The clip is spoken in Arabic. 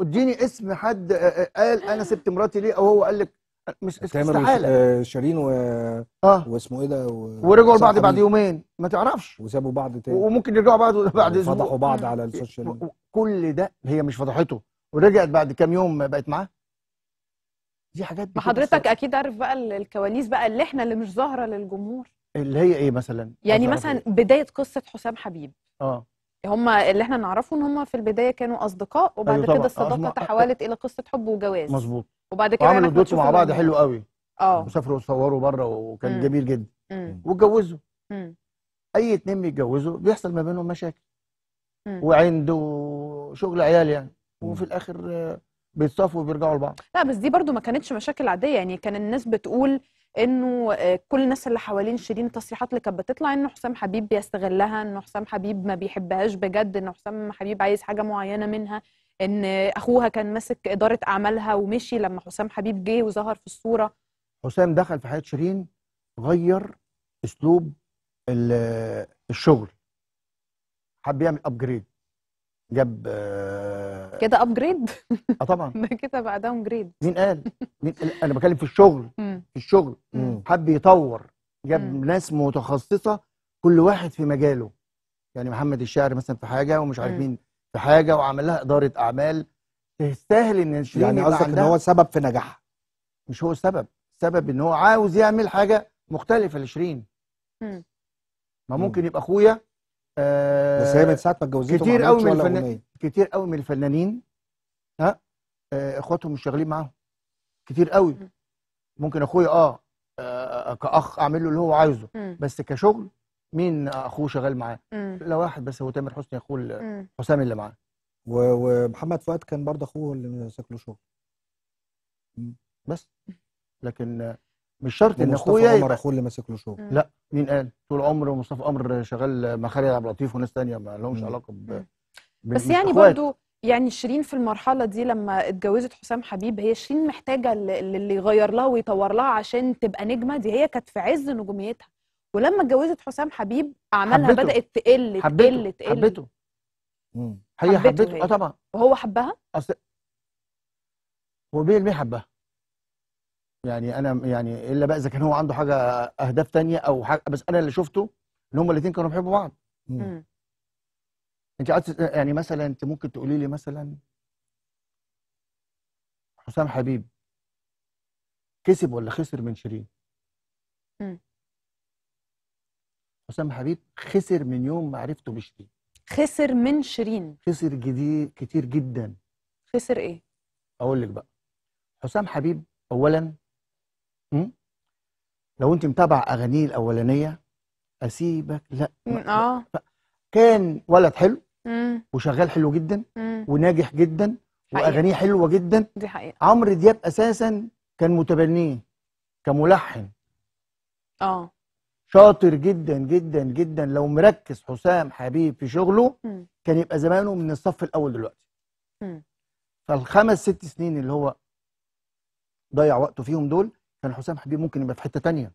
اديني اسم حد آه، آه، قال انا سبت مراتي ليه او هو قال لك مش استحاله آه، شيرين و... آه. واسمه ايه ده و... ورجعوا لبعض بعد يومين ما تعرفش وسابوا بعض تاني وممكن يرجعوا بعض بعد يعني اسبوع فضحوا بعض على السوشيال ميديا كل ده هي مش فضحته ورجعت بعد كام يوم بقت معاه دي حاجات ما حضرتك اكيد عارف بقى الكواليس بقى اللي احنا اللي مش ظاهره للجمهور اللي هي ايه مثلا يعني مثلا إيه. بدايه قصه حسام حبيب اه هم اللي احنا نعرفه ان هم في البدايه كانوا اصدقاء وبعد أيوة كده آه، الصداقه تحولت الى قصه حب وجواز مظبوط وبعد كده عملوا دوت مع بعض حلو قوي اه وسافروا وصوروا بره وكان مم. جميل جدا واتجوزوا اي اتنين بيتجوزوا بيحصل ما بينهم مشاكل وعنده شغل عيال يعني وفي الاخر آه، بيتصافوا وبيرجعوا لبعض لا بس دي برضو ما كانتش مشاكل عاديه يعني كان الناس بتقول انه آه، كل الناس اللي حوالين شيرين التصريحات اللي كانت بتطلع انه حسام حبيب بيستغلها انه حسام حبيب ما بيحبهاش بجد انه حسام حبيب عايز حاجه معينه منها ان اخوها كان ماسك اداره اعمالها ومشي لما حسام حبيب جه وظهر في الصوره حسام دخل في حياه شيرين غير اسلوب الشغل حب يعمل ابجريد جاب آه كده ابجريد اه طبعا ده كده بقى داون جريد مين قال؟ مين قال؟ انا بتكلم في الشغل في الشغل حب يطور جاب ناس متخصصه كل واحد في مجاله يعني محمد الشاعر مثلا في حاجه ومش عارف مين في حاجه وعمل لها اداره اعمال تستاهل ان شيرين يعني قصدك ان هو سبب في نجاحها مش هو السبب السبب ان هو عاوز يعمل حاجه مختلفه لشيرين ما ممكن يبقى اخويا بس هي من ساعه ما اتجوزته كتير قوي من الفنانين كتير قوي من الفنانين ها آه، اخواتهم مش شغالين معاهم كتير قوي ممكن اخويا آه،, آه, آه كاخ اعمل له اللي هو عايزه م. بس كشغل مين اخوه شغال معاه لا واحد بس هو تامر حسني اخوه حسام اللي معاه ومحمد فؤاد كان برضه اخوه اللي مسك له شغل بس لكن مش شرط ان اخويا عمر اخوه اللي ماسك له شغل لا مين قال طول عمر مصطفى قمر شغال مع خالد عبد اللطيف وناس ثانيه ما لهمش علاقه ب... بس يعني برضو يعني شيرين في المرحله دي لما اتجوزت حسام حبيب هي شيرين محتاجه اللي يغير لها ويطور لها عشان تبقى نجمه دي هي كانت في عز نجوميتها ولما اتجوزت حسام حبيب اعمالها بدات تقل تقل تقل حبته هي حبته, حبته. اه طبعا وهو حبها اصل هو 100% حبها يعني انا يعني الا بقى اذا كان هو عنده حاجه اهداف تانية او حاجة بس انا اللي شفته ان هما الاثنين كانوا بيحبوا بعض انت عايز يعني مثلا انت ممكن تقولي لي مثلا حسام حبيب كسب ولا خسر من شيرين حسام حبيب خسر من يوم معرفته بشيرين خسر من شيرين خسر جديد كتير جدا خسر ايه اقول لك بقى حسام حبيب اولا لو انت متابع اغانيه الاولانيه اسيبك لا اه كان ولد حلو مم. وشغال حلو جدا مم. وناجح جدا واغانيه حلوه جدا دي حقيقه عمرو دياب اساسا كان متبنيه كملحن اه شاطر جدا جدا جدا لو مركز حسام حبيب في شغله مم. كان يبقى زمانه من الصف الاول دلوقتي مم. فالخمس ست سنين اللي هو ضيع وقته فيهم دول كان حسام حبيب ممكن يبقى في حته ثانيه